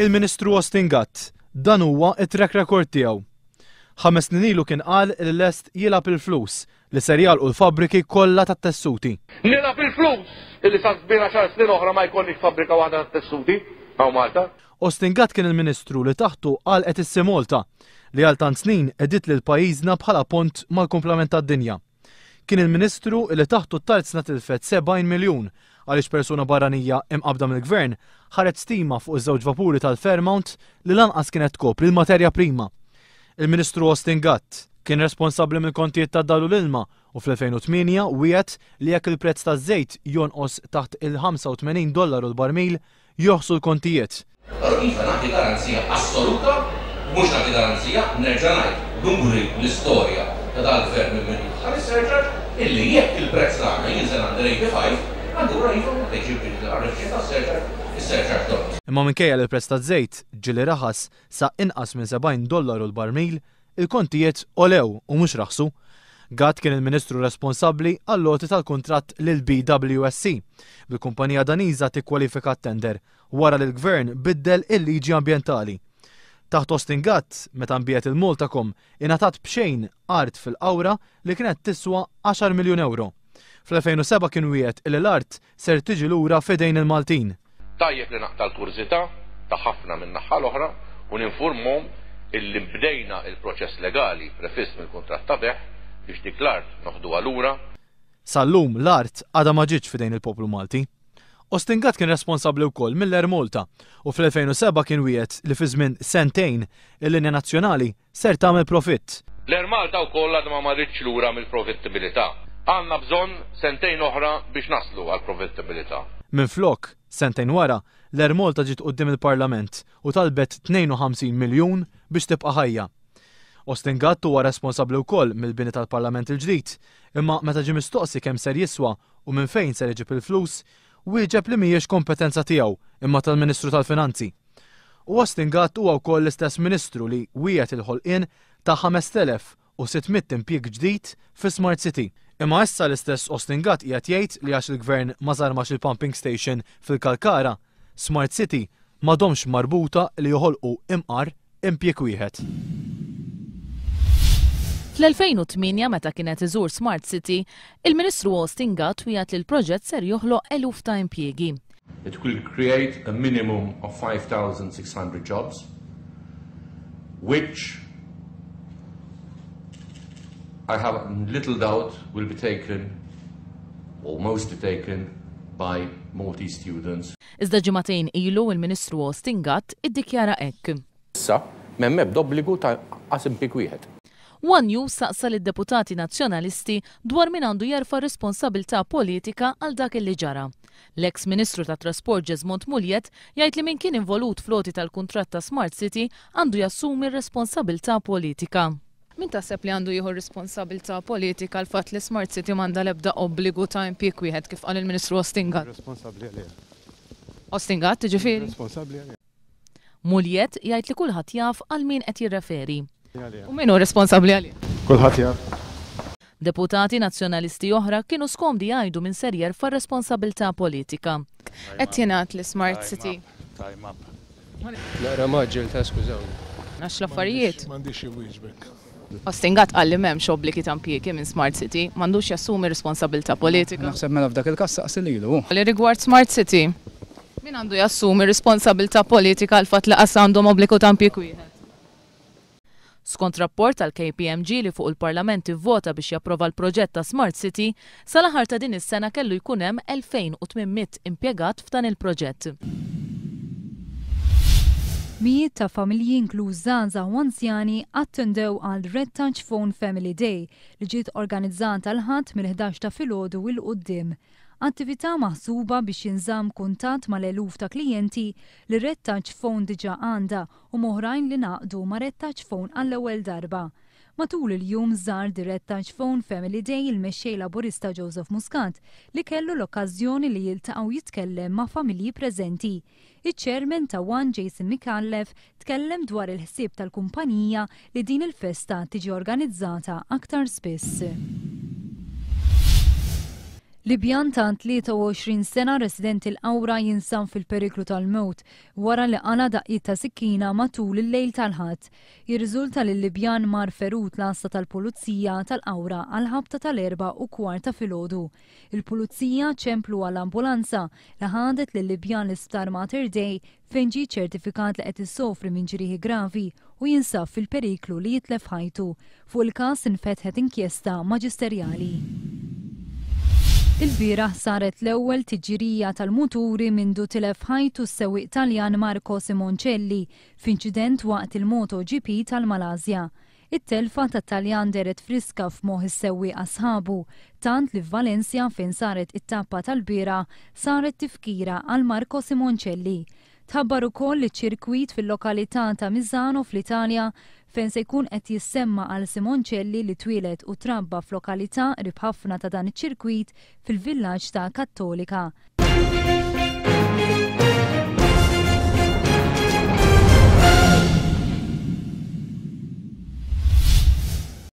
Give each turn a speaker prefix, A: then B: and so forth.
A: Il-Ministru Austin Gatt, dan huwa it-track record tiegħu. Ħames snin ilu kien qal il-lest jilab il-flus li ser jalqu l-fabriki kollha tat-tessuti. Nilab il-flus illi sa sbira xar snin oħra ma jkollnik fabrika waħda tat-tessuti għaw Malta. Austin Gatt kien il-Ministru li taħtu qal qed issi Malta li għal tant snin edit lil pajjiżna bħala pont mal-komplement tad-dinja. Kien il-Ministru li taħtu t-tarz tilfet 70 miljun għaliex persuna barranija imqabda mill-gvern ħaret stima fuq iż-żewġ vapuri tal-Fairmount li lanqas kienet tkopri l-materja prima. Il-Ministru Austin Gatt kien responsabbli mill kontijiet ta' dalu l-ilma u fl-2008 wiet li jekk il-prezz ta' żejt jonqos taħt il-85 dollaru l-barmil joħsu l-kontijiet. Iva nagħti garanzija assoluta, mhux nagħti garanzija nerġa' ngħid numri l-istorja ta' dal-gvern minn ħares illi jekk il-prezz tagħna jinżel għandi 85 Allura jifu iġib il-reċita s serġar tort. Imma minkejja li prezz ta' ġili raħas sa' inqas minn 70 dollaru l-barmil, il-kontijiet olew u mhux raħsu. Gatt kien il-ministru responsabli għall-loti tal-kontrat l bwsc bil-kumpanija Daniża tikkwalifika tender wara li l-gvern biddel il-liġi ambientali. Taħt Austin Gatt, meta nbiet il-multakom, inatat bxejn art fil awra li kienet tiswa 10 miljon euro. Fl-2007 kien wieħed li l-art ser tiġi lura fedejn il-Maltin. Tajjeb li naqta l-kurzita ta' ħafna minn naħħa l-oħra u ninformhom illi bdejna il-proċess legali prefiss mill-kuntratt ta' beħ biex dik l-art noħdu għalura. Sallum l-art għada ma ġiġ fidejn il-poplu Malti. Ostingat kien responsabli wkoll mill-Er Malta u fl-2007 kien wiet li fi żmien sentejn il-linja nazzjonali ser tagħmel profitt. L-Er Malta wkoll għadma ma marritx lura mill-profittibilità għanna bżon sentejn oħra biex naslu għal provettabilità. Minn flok, sentejn wara, l ermol ġiet qoddim il-Parlament u talbet 52 miljun biex tibqa' ħajja. Ostingat huwa responsabbli wkoll mill-bini tal-Parlament il-ġdid, imma meta ġi mistoqsi kemm ser jiswa u minn fejn ser iġib il-flus, wieġeb li mhijiex kompetenza tiegħu imma tal-Ministru tal-Finanzi. U Ostingat huwa wkoll l-istess Ministru li wieħed il-ħolqien ta' 5600 impjieg ġdid fi Smart City. Imma issa l-istess Austin Gatt jgħat jgħid li għax il-gvern ma żarmax il-pumping station fil-Kalkara, Smart City m'għadhomx marbuta li joħolqu imqar impjek wieħed.
B: Fl-2008 meta kienet iżur Smart City, il-Ministru Austin Gatt wieħed li l-proġett ser joħloq eluf ta' impjiegi.
A: It will create a minimum of 5,600 jobs, which I have little doubt will be taken or mostly taken by multi students.
B: Iżda ġimatejn ilu il-Ministru Ostingat iddikjara hekk.
A: Issa, memme b'obbligu ta' qasim pik wieħed.
B: One News saqsal id-deputati nazzjonalisti dwar min għandu jarfa responsabilta politika għal dak li ġara. l eks ministru ta' trasport Ġezmont Muljet jgħid li min kien involut floti tal-kuntratt ta' Smart City għandu jassumi responsabilta politika. Min taħseb li għandu jieħu responsabilta politika l-fat li Smart City manda lebda obbligu ta' impik wieħed kif għal il-Ministru Ostingat? Responsabli għalija. Ostingat, ġifiri? Responsabli għalija. Muljet jgħid li kulħadd jaf għal min qed jirreferi. U minu responsabli għalija? Kulħadd jaf. Deputati nazzjonalisti oħra kienu skomdi jgħidu minn serjer fa' responsabilta politika. Qed jingħad li Smart City. Time up. Naqra maġġil, ta' skużaw. Għax l-affarijiet. M'għandix iwieġbek. Ostingat għalli memx obbligi ta' impjiegi minn Smart City, mandux jassumi responsabilta politika. Naħseb mela f'dak il-kas saqsi lilu. Li rigward Smart City, min għandu jassumi responsabilta politika għal fat li qas għandhom obbligu ta' Skont rapport tal-KPMG li fuq il-Parlament vota biex japprova l-proġett ta' Smart City, salaħar ta' din is-sena kellu jkun hemm 2800
C: impjegat f'dan il-proġett. Mijiet ta' familji inkluż zanza u anzjani attendew għal Red Touch Phone Family Day li ġiet organizzant għal ħadd mill-11 ta' filgħodu il qudiem Attività maħsuba biex jinżamm kuntatt mal-eluf ta' klijenti li Red Touch Phone diġà għandha u moħrajn li naqdu ma' Red Touch Phone għall-ewwel darba. Matul il-jum żar diretta ċfon Family Day il-mexxej laburista Joseph Muscat li kellu l-okkażjoni li jiltaqgħu jitkellem ma' familji preżenti. Iċ-ċermen ta' One Jason Mikallef tkellem dwar il-ħsieb tal-kumpanija li din il-festa tiġi organizzata aktar spiss. Libjan ta' 23 sena resident il awra jinsan fil-periklu tal-mewt wara li qala daqqiet ta' sikkina matul il-lejl tal-ħadd. Jirriżulta li Libjan mar ferut l-asta tal-Pulizija tal awra għal ħabta tal-erba u kwarta filgħodu. Il-Pulizija ċemplu għall-ambulanza li ħadet lil Libjan l-isptar Mater Day fejn ċertifikat li qed issofri minn ġrieħi gravi u jinsab fil-periklu li jitlef ħajtu. Fuq il-każ infetħet inkjesta maġisterjali il bira saret l-ewwel tiġirija tal-muturi mindu tilef ħajtu s-sewiq Taljan Marco Simoncelli f'inċident waqt il moto GP tal-Malazja. It-telfa tat Taljan deret friska f'moħ is-sewwi asħabu, tant li f'Valencia fejn saret it-tappa tal-bira saret tifkira għal Marco Simoncelli. Tħabbar ukoll li ċirkwit fil-lokalità ta' Mizzano fl-Italja fejn se jkun qed jissemma għal Simoncelli li twilet u trabba f'lokalità rib ħafna ta' dan iċ-ċirkwit fil-villaġġ ta' Kattolika.